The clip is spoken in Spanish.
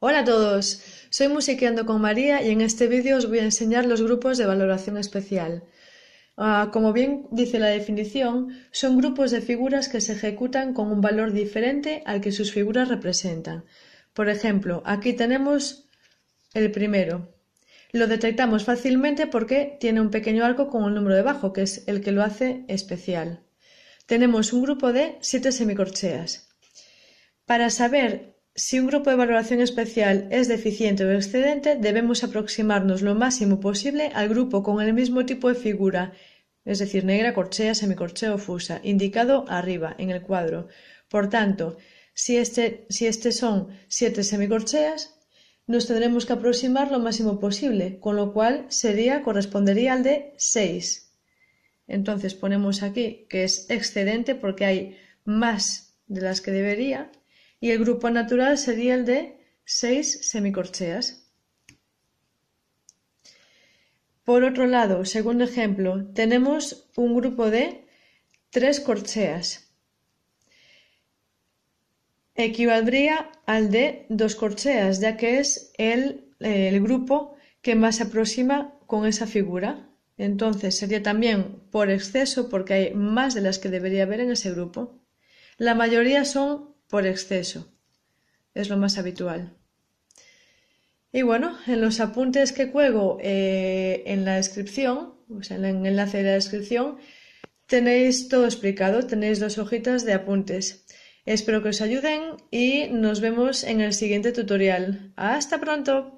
Hola a todos, soy Musiqueando con María y en este vídeo os voy a enseñar los grupos de valoración especial. Ah, como bien dice la definición, son grupos de figuras que se ejecutan con un valor diferente al que sus figuras representan. Por ejemplo, aquí tenemos el primero. Lo detectamos fácilmente porque tiene un pequeño arco con un número debajo, que es el que lo hace especial. Tenemos un grupo de siete semicorcheas. Para saber si un grupo de valoración especial es deficiente o excedente, debemos aproximarnos lo máximo posible al grupo con el mismo tipo de figura, es decir, negra, corchea, semicorchea o fusa, indicado arriba en el cuadro. Por tanto, si este, este son siete semicorcheas, nos tendremos que aproximar lo máximo posible, con lo cual sería, correspondería al de 6. Entonces ponemos aquí que es excedente porque hay más de las que debería y el grupo natural sería el de seis semicorcheas. Por otro lado, segundo ejemplo, tenemos un grupo de tres corcheas. Equivaldría al de dos corcheas, ya que es el, eh, el grupo que más se aproxima con esa figura. Entonces sería también por exceso porque hay más de las que debería haber en ese grupo. La mayoría son por exceso. Es lo más habitual. Y bueno, en los apuntes que cuelgo eh, en la descripción, o sea, en el enlace de la descripción, tenéis todo explicado, tenéis dos hojitas de apuntes. Espero que os ayuden y nos vemos en el siguiente tutorial. ¡Hasta pronto!